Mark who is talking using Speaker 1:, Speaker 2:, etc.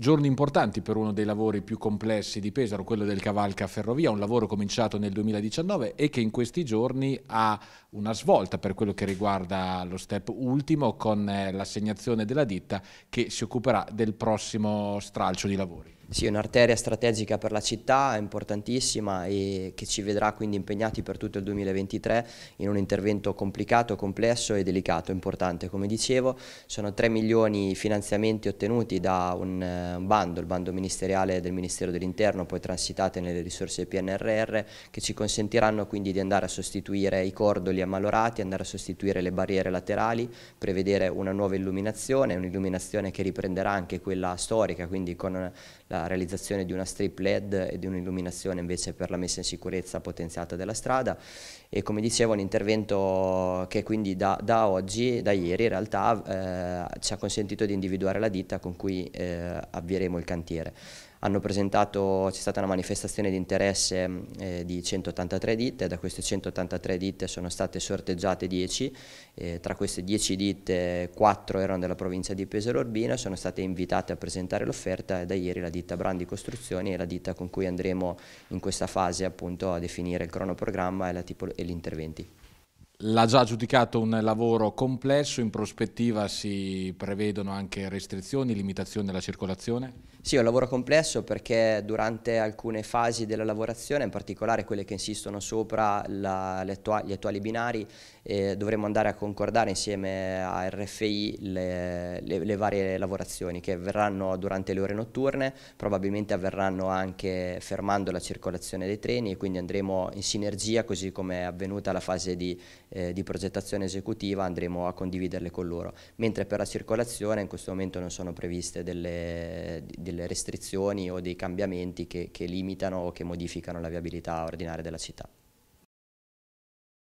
Speaker 1: Giorni importanti per uno dei lavori più complessi di Pesaro, quello del Cavalca Ferrovia, un lavoro cominciato nel 2019 e che in questi giorni ha una svolta per quello che riguarda lo step ultimo con eh, l'assegnazione della ditta che si occuperà del prossimo stralcio di lavori. Sì, è un'arteria strategica per la città, importantissima
Speaker 2: e che ci vedrà quindi impegnati per tutto il 2023 in un intervento complicato, complesso e delicato, importante. Come dicevo, sono 3 milioni di finanziamenti ottenuti da un, un bando, il bando ministeriale del Ministero dell'Interno, poi transitate nelle risorse PNRR, che ci consentiranno quindi di andare a sostituire i cordoli ammalorati, andare a sostituire le barriere laterali, prevedere una nuova illuminazione, un'illuminazione che riprenderà anche quella storica, quindi con la realizzazione di una strip LED e di un'illuminazione invece per la messa in sicurezza potenziata della strada e come dicevo un intervento che quindi da, da oggi, da ieri in realtà eh, ci ha consentito di individuare la ditta con cui eh, avvieremo il cantiere hanno presentato, c'è stata una manifestazione di interesse mm, eh, di 183 ditte, da queste 183 ditte sono state sorteggiate 10, eh, tra queste 10 ditte 4 erano della provincia di Pesaro Urbina, sono state invitate a presentare l'offerta e da ieri la ditta Brandi Costruzioni è la ditta con cui andremo in questa fase
Speaker 1: appunto a definire il cronoprogramma e gli interventi l'ha già giudicato un lavoro complesso, in prospettiva si prevedono anche restrizioni, limitazioni alla circolazione? Sì, è un lavoro complesso perché durante
Speaker 2: alcune fasi
Speaker 1: della lavorazione, in
Speaker 2: particolare quelle che insistono sopra la, attuali, gli attuali binari, eh, dovremo andare a concordare insieme a RFI le, le, le varie lavorazioni che avverranno durante le ore notturne, probabilmente avverranno anche fermando la circolazione dei treni e quindi andremo in sinergia così come è avvenuta la fase di eh, di progettazione esecutiva andremo a condividerle con loro, mentre per la circolazione in questo momento non sono previste delle, delle restrizioni o dei cambiamenti che, che limitano o che modificano la viabilità ordinaria della città.